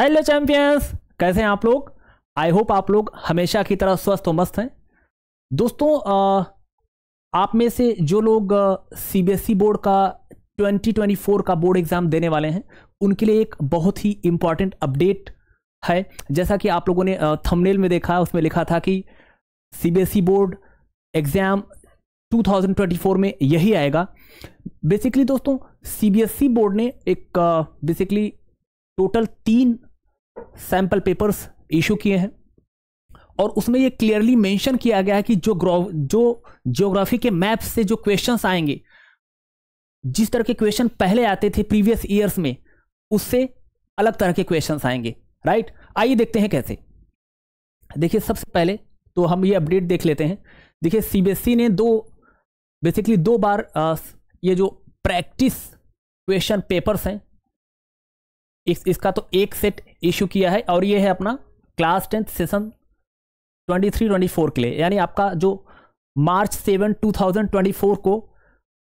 hello champions कैसे हैं आप लोग आई होप आप लोग हमेशा की तरह स्वस्थ और मस्त हैं दोस्तों आप में से जो लोग सीबीएसई बोर्ड e का 2024 का बोर्ड एग्जाम देने वाले हैं उनके लिए एक बहुत ही इंपॉर्टेंट अपडेट है जैसा कि आप लोगों ने थंबनेल में देखा उसमें लिखा था कि सीबीएसई बोर्ड एग्ज़ाम 2024 में यही आएगा बेसिकली दोस्तों सीबीएसई बोर्ड e ने एक बेसिकली टोटल तीन सैंपल पेपर्स इशू किए हैं और उसमें ये क्लियरली मेंशन किया गया है कि जो जो जियोग्राफी के मैप से जो क्वेश्चंस आएंगे जिस तरह के क्वेश्चन पहले आते थे प्रीवियस ईयर्स में उससे अलग तरह के क्वेश्चंस आएंगे राइट आइए देखते हैं कैसे देखिए सबसे पहले तो हम ये अपडेट देख लेते हैं देखिए सीबीएसई e ने दो बेसिकली दो बार आ, ये जो प्रैक्टिस क्वेश्चन पेपर्स हैं इस इसका तो एक सेट इशू किया है और ये है अपना क्लास टेंथ सेशन 23-24 के लिए यानी आपका जो मार्च 7 2024 को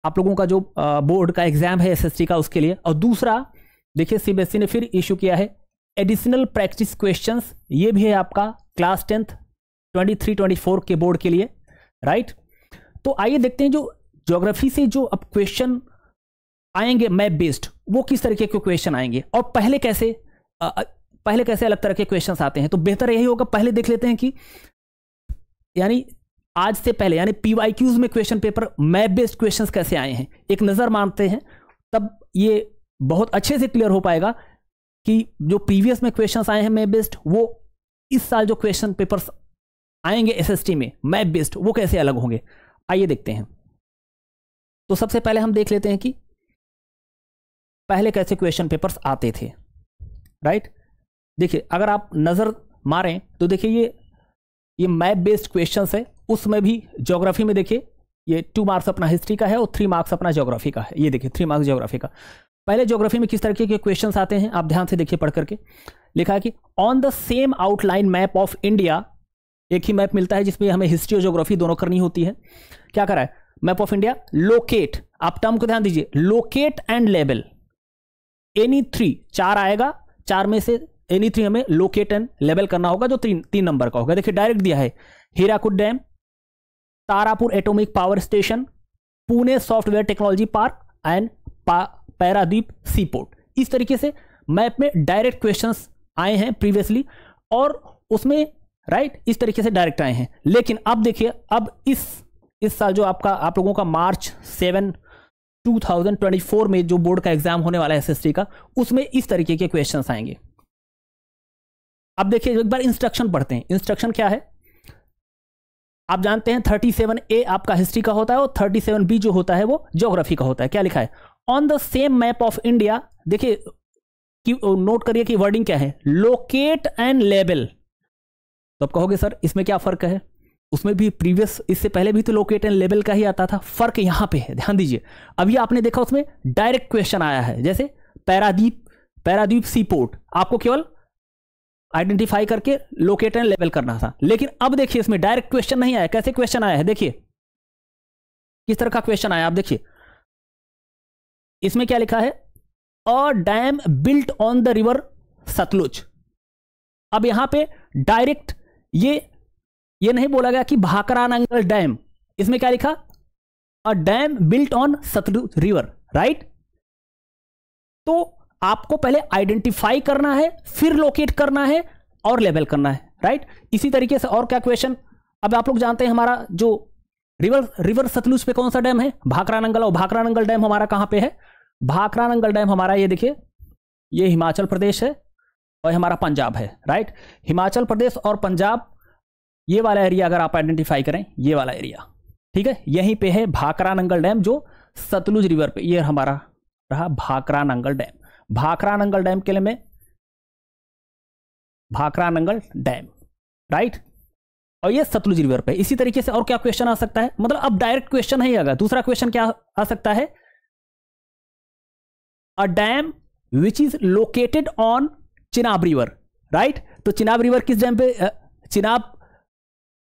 आप लोगों का जो बोर्ड का एग्जाम है एसएसटी का उसके लिए और दूसरा देखिए सीबीएसई e ने फिर इशू किया है एडिशनल प्रैक्टिस क्वेश्चंस ये भी है आपका क्लास टेंथ 23 24 के बोर्ड के लिए राइट तो आइए देखते हैं जो ज्योग्राफी से जो अब क्वेश्चन आएंगे मैप बेस्ड वो किस तरीके के क्वेश्चन आएंगे और पहले कैसे पहले कैसे अलग तरह के क्वेश्चन आते हैं तो बेहतर यही होगा पहले देख लेते हैं कि यानी आज से पहले यानी पी क्यूज में question paper map based question कैसे आए हैं एक नज़र मानते हैं तब ये बहुत अच्छे से क्लियर हो पाएगा कि जो प्रीवियस में क्वेश्चंस आए हैं मैप बेस्ड वो इस साल जो क्वेश्चन पेपर्स आएंगे एसएसटी में मैप बेस्ड वो कैसे अलग होंगे आइए देखते हैं तो सबसे पहले हम देख लेते हैं कि पहले कैसे क्वेश्चन पेपर्स आते थे राइट देखिए अगर आप नज़र मारें तो देखिए ये ये मैप बेस्ड क्वेश्चन है उसमें भी ज्योग्राफी में देखिए ये टू मार्क्स अपना हिस्ट्री का है और थ्री मार्क्स अपना ज्योग्राफी का है ये देखिए थ्री मार्क्स ज्योग्राफी का पहले ज्योग्राफी में किस तरीके के क्वेश्चन आते हैं आप ध्यान से देखिए पढ़ करके लिखा है कि on the same outline map of India एक ही मैप मिलता है जिसमें हमें हिस्ट्री और ज्योग्राफी दोनों करनी होती है क्या करा है मैप ऑफ इंडिया लोकेट आप टर्म को ध्यान दीजिए locate and label any three चार आएगा चार में से एनी थ्री हमें लोकेट एंड लेवल करना होगा जो तीन तीन नंबर का होगा देखिए डायरेक्ट दिया है Hirakud dam Tarapur atomic power station Pune software technology park and Paradip port इस तरीके से मैप में डायरेक्ट क्वेश्चन आए हैं प्रीवियसली और उसमें राइट इस तरीके से डायरेक्ट आए हैं लेकिन अब देखिए अब इस इस साल जो आपका आप लोगों का मार्च सेवन 2024 में जो बोर्ड का एग्जाम होने वाला है एसएससी का उसमें इस तरीके के क्वेश्चंस आएंगे अब देखिए एक बार इंस्ट्रक्शन पढ़ते हैं इंस्ट्रक्शन क्या है आप जानते हैं थर्टी सेवन ए आपका हिस्ट्री का होता है और थर्टी सेवन बी जो होता है वो ज्योग्राफी का होता है क्या लिखा है on the same map of India देखिए कि नोट करिए कि वर्डिंग क्या है लोकेट एंड लेबल तो आप कहोगे सर इसमें क्या फर्क है उसमें भी प्रीवियस इससे पहले भी तो लोकेट एंड लेबल का ही आता था फर्क यहां पे है ध्यान दीजिए अभी आपने देखा उसमें डायरेक्ट क्वेश्चन आया है जैसे पैरादीप पैरादीप सी पोर्ट आपको केवल आइडेंटिफाई करके लोकेट एंड लेवल करना था लेकिन अब देखिए इसमें डायरेक्ट क्वेश्चन नहीं आया कैसे क्वेश्चन आया है देखिए किस तरह का क्वेश्चन आया आप देखिए इसमें क्या लिखा है a dam built on the river Sutlej अब यहां पे डायरेक्ट ये ये नहीं बोला गया कि भाकरानंगल डैम इसमें क्या लिखा a dam built on Sutlej river right तो आपको पहले आइडेंटिफाई करना है फिर लोकेट करना है और लेवल करना है राइट इसी तरीके से और क्या क्वेश्चन अब आप लोग जानते हैं हमारा जो रिवर रिवर सतलुज पे कौन सा डैम है भाकरा नंगल और भाकरा नंगल डैम हमारा कहाँ पे है भाकरानंगल डैम हमारा ये देखिए ये हिमाचल प्रदेश है और हमारा पंजाब है राइट हिमाचल प्रदेश और पंजाब ये वाला एरिया अगर आप आइडेंटिफाई करें ये वाला एरिया ठीक है यहीं पे है भाकरानंगल डैम जो सतलुज रिवर पे ये हमारा रहा भाकरानंगल डैम भाखरा नंगल डैम के लिए में भाखरा नंगल डैम राइट और ये सतलुज रिवर पे इसी तरीके से और क्या क्वेश्चन आ सकता है मतलब अब डायरेक्ट क्वेश्चन ही आगा दूसरा क्वेश्चन क्या आ सकता है तो a dam which is located on Chenab river right तो चिनाब रिवर किस डैम पे चिनाब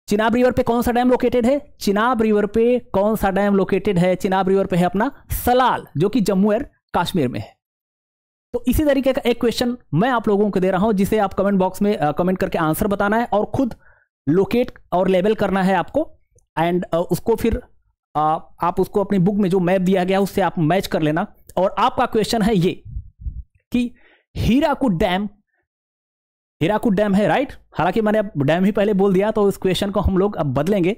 चिनाब रिवर पे कौन सा डैम लोकेटेड है चिनाब रिवर पे कौन सा डैम लोकेटेड है चिनाब रिवर पे है अपना सलाल जो कि जम्मू एंड कश्मीर में है तो इसी तरीके का एक क्वेश्चन मैं आप लोगों को दे रहा हूं जिसे आप कमेंट बॉक्स में कमेंट करके आंसर बताना है और खुद लोकेट और लेबल करना है आपको एंड उसको फिर आप उसको अपनी बुक में जो मैप दिया गया उससे आप मैच कर लेना और आपका क्वेश्चन है ये कि हीराकुड डैम हीराकुड डैम है राइट हालांकि मैंने अब डैम ही पहले बोल दिया तो इस क्वेश्चन को हम लोग अब बदलेंगे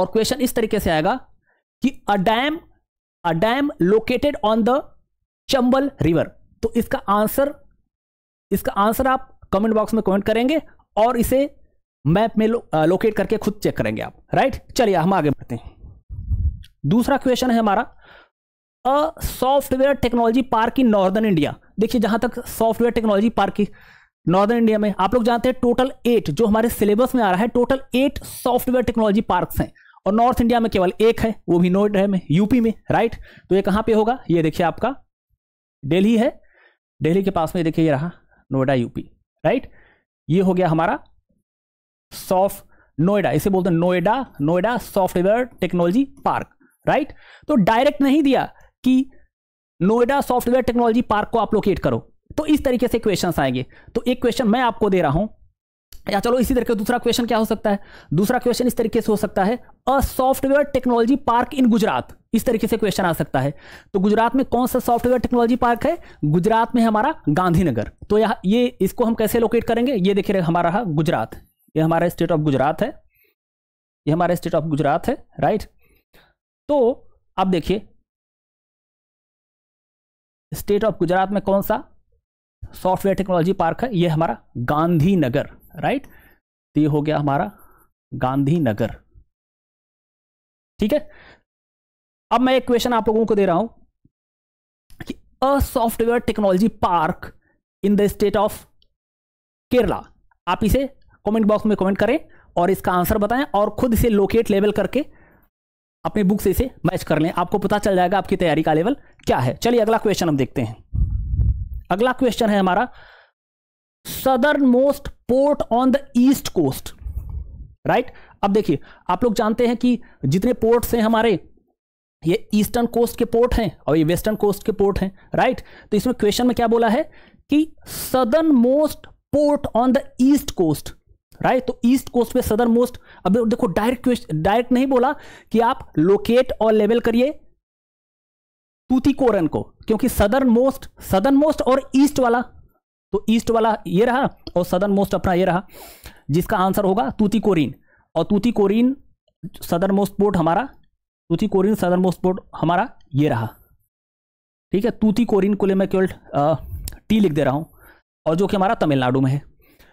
और क्वेश्चन इस तरीके से आएगा कि a dam a dam located on the Chambal river तो इसका आंसर इसका आंसर आप कमेंट बॉक्स में कमेंट करेंगे और इसे मैप में लो, आ, लोकेट करके खुद चेक करेंगे आप राइट चलिए हम आगे बढ़ते हैं दूसरा क्वेश्चन है हमारा a software technology park in northern India देखिए जहां तक सॉफ्टवेयर टेक्नोलॉजी पार्क की नॉर्दर्न इंडिया में आप लोग जानते हैं टोटल एट जो हमारे सिलेबस में आ रहा है total eight software technology park हैं और नॉर्थ इंडिया में केवल एक है वो भी नोएडा में यूपी में राइट तो ये कहां पे होगा ये देखिए आपका दिल्ली है दिल्ली के पास में देखिए ये रहा नोएडा यूपी राइट ये हो गया हमारा सॉफ्ट नोएडा इसे बोलते हैं Noida Noida software technology park right तो डायरेक्ट नहीं दिया कि नोएडा सॉफ्टवेयर टेक्नोलॉजी पार्क को आप लोकेट करो तो इस तरीके से क्वेश्चन आएंगे तो एक क्वेश्चन मैं आपको दे रहा हूं या चलो इसी तरीके दूसरा क्वेश्चन क्या हो सकता है दूसरा क्वेश्चन इस तरीके से हो सकता है a software technology park in Gujarat इस तरीके से क्वेश्चन आ सकता है तो गुजरात में कौन सा सॉफ्टवेयर टेक्नोलॉजी पार्क है गुजरात में हमारा गांधीनगर तो यह ये इसको हम कैसे लोकेट करेंगे ये देखिए हमारा रहा गुजरात ये हमारा स्टेट ऑफ गुजरात है ये हमारा स्टेट ऑफ गुजरात है राइट तो अब देखिए स्टेट ऑफ गुजरात में कौन सा सॉफ्टवेयर टेक्नोलॉजी पार्क है ये हमारा गांधीनगर राइट तो ये हो गया हमारा गांधीनगर ठीक है अब मैं एक क्वेश्चन आप लोगों को दे रहा हूं कि a software technology park in the state of Kerala आप इसे कमेंट बॉक्स में कमेंट करें और इसका आंसर बताएं और खुद इसे लोकेट लेवल करके अपनी बुक से इसे मैच कर लें आपको पता चल जाएगा आपकी तैयारी का लेवल क्या है चलिए अगला क्वेश्चन हम देखते हैं अगला क्वेश्चन है हमारा southernmost port on the east coast right अब देखिए आप लोग जानते हैं कि जितने पोर्ट्स हैं हमारे ये ईस्टर्न कोस्ट के पोर्ट हैं और ये वेस्टर्न कोस्ट के पोर्ट हैं राइट तो इसमें क्वेश्चन में क्या बोला है कि southernmost port on the east coast right तो ईस्ट कोस्ट पे सदर मोस्ट अब देखो डायरेक्ट क्वेश्चन डायरेक्ट नहीं बोला कि आप लोकेट और लेवल करिए तूतिकोरन को क्योंकि सदर्न मोस्ट सदर्न मोस्ट और ईस्ट वाला तो ईस्ट वाला ये रहा और सदर्न मोस्ट अपना ये रहा जिसका आंसर होगा तूतिकोरिन और तूतिकोरिन सदर मोस्ट पोर्ट हमारा कोरिन सदर मोस्ट पोर्ट हमारा ये रहा ठीक है कोरिन को ले मैं केवल टी लिख दे रहा हूँ और जो कि हमारा तमिलनाडु में है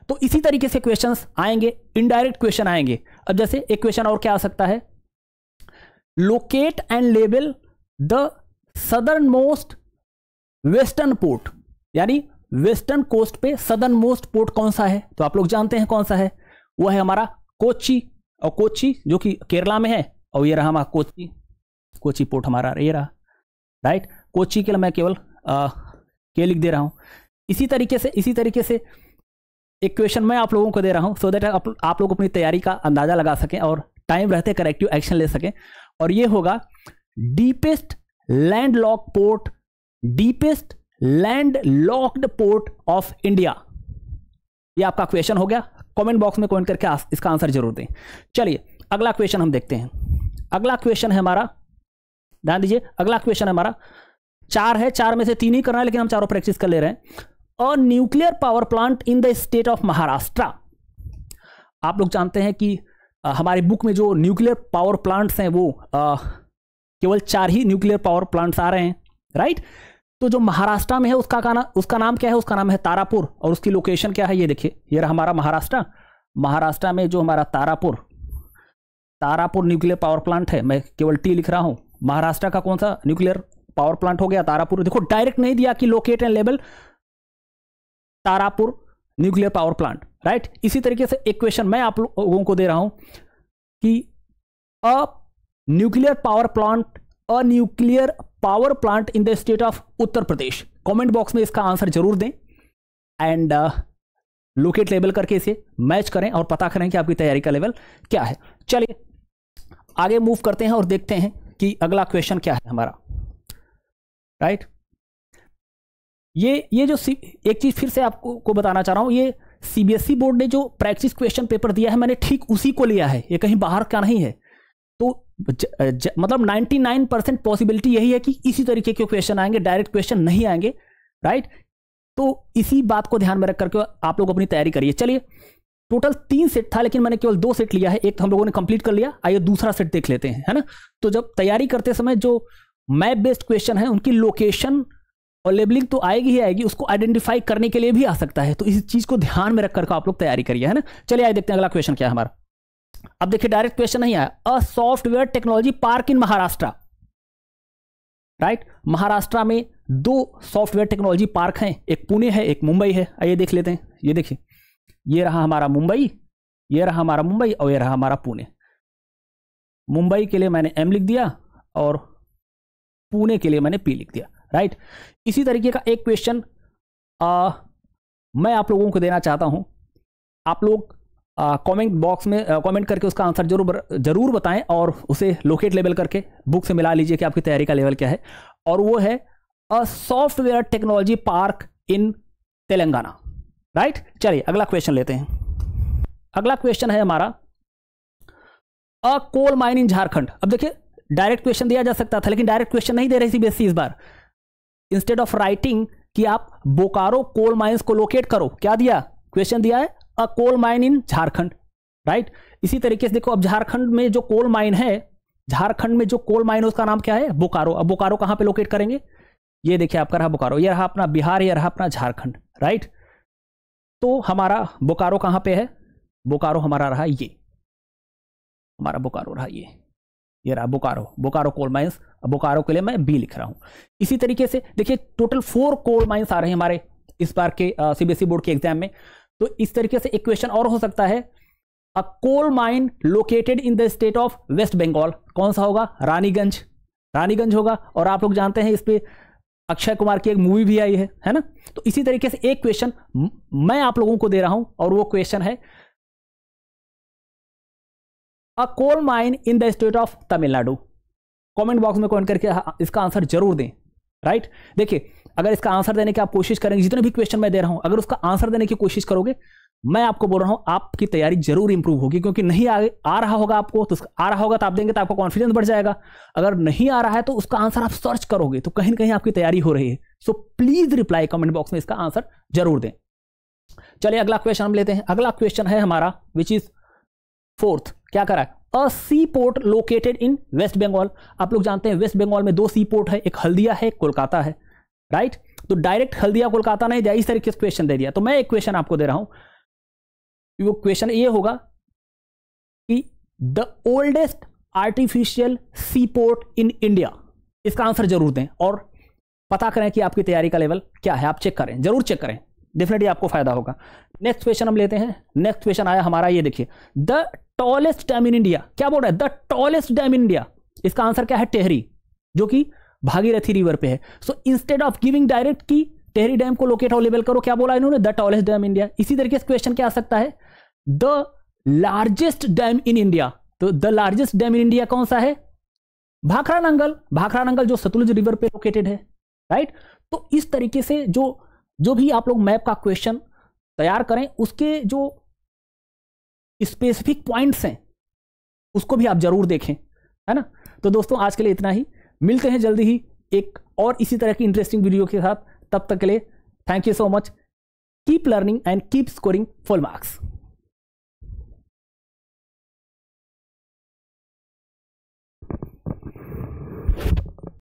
तो इसी तरीके से क्वेश्चंस आएंगे इनडायरेक्ट क्वेश्चन आएंगे अब जैसे एक क्वेश्चन और क्या आ सकता है locate and label the southernmost western port यानी वेस्टर्न कोस्ट पे सदर्न मोस्ट पोर्ट कौन सा है तो आप लोग जानते हैं कौन सा है वह है हमारा कोची और कोची जो कि केरला में है और ये रहा हमारा कोची कोची पोर्ट हमारा ये रहा राइट कोची के लिए मैं केवल के लिख दे रहा हूँ इसी तरीके से इसी तरीके से एक क्वेश्चन मैं आप लोगों को दे रहा हूँ सो देट आप, आप लोग अपनी तैयारी का अंदाज़ा लगा सकें और टाइम रहते करेक्टिव एक्शन ले सकें और ये होगा deepest landlock port deepest landlocked port of India ये आपका क्वेश्चन हो गया कमेंट बॉक्स में कमेंट करके इसका आंसर जरूर दें चलिए अगला क्वेश्चन हम देखते हैं अगला क्वेश्चन है हमारा ध्यान दीजिए अगला क्वेश्चन है हमारा चार है चार में से तीन ही करना है लेकिन हम चारों प्रैक्टिस कर ले रहे हैं और nuclear power plant in the state of Maharashtra आप लोग जानते हैं कि आ, हमारी बुक में जो न्यूक्लियर पावर प्लांट्स हैं वो आ, केवल चार ही न्यूक्लियर पावर प्लांट्स आ रहे हैं राइट तो जो महाराष्ट्र में है उसका का ना, उसका नाम क्या है उसका नाम है तारापुर और उसकी लोकेशन क्या है ये देखिए ये रहा हमारा महाराष्ट्र महाराष्ट्र में जो हमारा Tarapur Tarapur nuclear power plant है मैं केवल टी लिख रहा हूं महाराष्ट्र का कौन सा न्यूक्लियर पावर प्लांट हो गया तारापुर देखो डायरेक्ट नहीं दिया कि लोकेट एंड लेवल Tarapur nuclear power plant right इसी तरीके से एक क्वेश्चन मैं आप लोगों को दे रहा हूं कि a nuclear power plant a nuclear power plant in the state of Uttar Pradesh comment box में इसका आंसर जरूर दें एंड लोकेट लेवल करके इसे मैच करें और पता करें कि आपकी तैयारी का लेवल क्या है चलिए आगे मूव करते हैं और देखते हैं कि अगला क्वेश्चन क्या है हमारा राइट ये ये जो एक चीज़ फिर से आपको को बताना चाह रहा हूं ये सीबीएसई बोर्ड e ने जो प्रैक्टिस क्वेश्चन पेपर दिया है मैंने ठीक उसी को लिया है ये कहीं बाहर का नहीं है तो ज, ज, मतलब 99 परसेंट पॉसिबिलिटी यही है कि इसी तरीके के क्वेश्चन आएंगे डायरेक्ट क्वेश्चन नहीं आएंगे राइट तो इसी बात को ध्यान में रख करके आप लोग अपनी तैयारी करिए चलिए टोटल तीन सेट था लेकिन मैंने केवल दो सेट लिया है एक तो हम लोगों ने कंप्लीट कर लिया आइए दूसरा सेट देख लेते हैं है ना तो जब तैयारी करते समय जो मैप बेस्ड क्वेश्चन है उनकी लोकेशन और लेबलिंग तो आएगी ही आएगी उसको आइडेंटिफाई करने के लिए भी आ सकता है तो इस चीज को ध्यान में रखकर आप लोग तैयारी करिए है ना चलिए आइए देखते हैं अगला क्वेश्चन क्या है हमारा अब देखिए डायरेक्ट क्वेश्चन नहीं आया a software technology park in Maharashtra right Maharashtra में दो सॉफ्टवेयर टेक्नोलॉजी पार्क हैं एक पुणे है एक मुंबई है आइए देख लेते हैं ये देखिए ये रहा हमारा मुंबई ये रहा हमारा मुंबई और ये रहा हमारा पुणे मुंबई के लिए मैंने एम लिख दिया और पुणे के लिए मैंने पी लिख दिया राइट इसी तरीके का एक क्वेश्चन मैं आप लोगों को देना चाहता हूं आप लोग कमेंट बॉक्स में कमेंट करके उसका आंसर जरूर जरूर बताएं और उसे लोकेट लेवल करके बुक से मिला लीजिए कि आपकी तैयारी का लेवल क्या है और वो है a software technology park in Telangana right चलिए अगला क्वेश्चन लेते हैं अगला क्वेश्चन है हमारा अ कोल माइन इन झारखंड अब देखिए डायरेक्ट क्वेश्चन दिया जा सकता था लेकिन डायरेक्ट क्वेश्चन नहीं दे रही सीबीएसई इस बार इंस्टेड ऑफ राइटिंग कि आप बोकारो कोल माइंस को लोकेट करो क्या दिया क्वेश्चन दिया है a coal mine in Jharkhand right इसी तरीके से देखो अब झारखंड में जो कोल माइन है झारखंड में जो कोल माइन उसका नाम क्या है बोकारो अब बोकारो कहां पे लोकेट करेंगे ये देखिए आपका रहा बोकारो ये रहा अपना बिहार ये रहा अपना झारखंड राइट तो हमारा बोकारो कहां पे है बोकारो हमारा रहा ये हमारा बोकारो रहा ये ये रहा बोकारो बोकारो कोल माइंस बोकारो के लिए मैं बी लिख रहा हूं इसी तरीके से देखिए टोटल फोर कोल माइंस आ रहे हैं हमारे इस बार के सीबीएसई बोर्ड e के एग्जाम में तो इस तरीके से एक क्वेश्चन और हो सकता है a coal mine located in the state of West Bengal कौन सा होगा रानीगंज रानीगंज होगा और आप लोग जानते हैं इस पर अक्षय कुमार की एक मूवी भी आई है है ना तो इसी तरीके से एक क्वेश्चन मैं आप लोगों को दे रहा हूं और वो क्वेश्चन है a coal mine in the state of Tamil Nadu comment box में कमेंट करके हाँ, इसका आंसर जरूर दें राइट देखिए अगर इसका आंसर देने की आप कोशिश करेंगे जितने भी क्वेश्चन मैं दे रहा हूं अगर उसका आंसर देने की कोशिश करोगे मैं आपको बोल रहा हूं आपकी तैयारी जरूर इंप्रूव होगी क्योंकि नहीं आ, आ रहा होगा आपको तो आ रहा होगा तो आप देंगे तो आपका कॉन्फिडेंस बढ़ जाएगा अगर नहीं आ रहा है तो उसका आंसर आप सर्च करोगे तो कहीं ना कहीं आपकी तैयारी हो रही है so please reply comment box में इसका आंसर जरूर दें चलिए अगला क्वेश्चन हम लेते हैं अगला क्वेश्चन है हमारा विच इज फोर्थ क्या करा है a sea port located in West Bengal आप लोग जानते हैं वेस्ट बंगाल में दो सी पोर्ट है एक हल्दिया है एक कोलकाता है राइट तो डायरेक्ट हल्दिया कोलकाता नहीं दिया इस तरीके से क्वेश्चन दे दिया तो मैं एक क्वेश्चन आपको दे रहा हूं वो क्वेश्चन ये होगा कि the oldest artificial sea port in India इसका आंसर जरूर दें और पता करें कि आपकी तैयारी का लेवल क्या है आप चेक करें जरूर चेक करें डेफिनेटली आपको फायदा होगा नेक्स्ट क्वेश्चन हम लेते हैं नेक्स्ट क्वेश्चन आया हमारा ये देखिए the tallest dam in India क्या बोल रहा है the tallest dam in India इसका आंसर क्या है टेहरी जो कि भागीरथी रिवर पे है so instead of giving direct की टेहरी डैम को लोकेट लेवल करो क्या बोला इन्होंने द टॉलेस्ट डैम इंडिया इसी तरीके से क्वेश्चन क्या आ सकता है the largest dam in India तो the largest dam in India कौन सा है भाखरा नंगल भाखरा नंगल जो सतुलज रिवर पे लोकेटेड है राइट तो इस तरीके से जो जो भी आप लोग मैप का क्वेश्चन तैयार करें उसके जो स्पेसिफिक पॉइंट्स हैं उसको भी आप जरूर देखें है ना तो दोस्तों आज के लिए इतना ही मिलते हैं जल्दी ही एक और इसी तरह की इंटरेस्टिंग वीडियो के साथ तब तक के लिए thank you so much keep learning and keep scoring full marks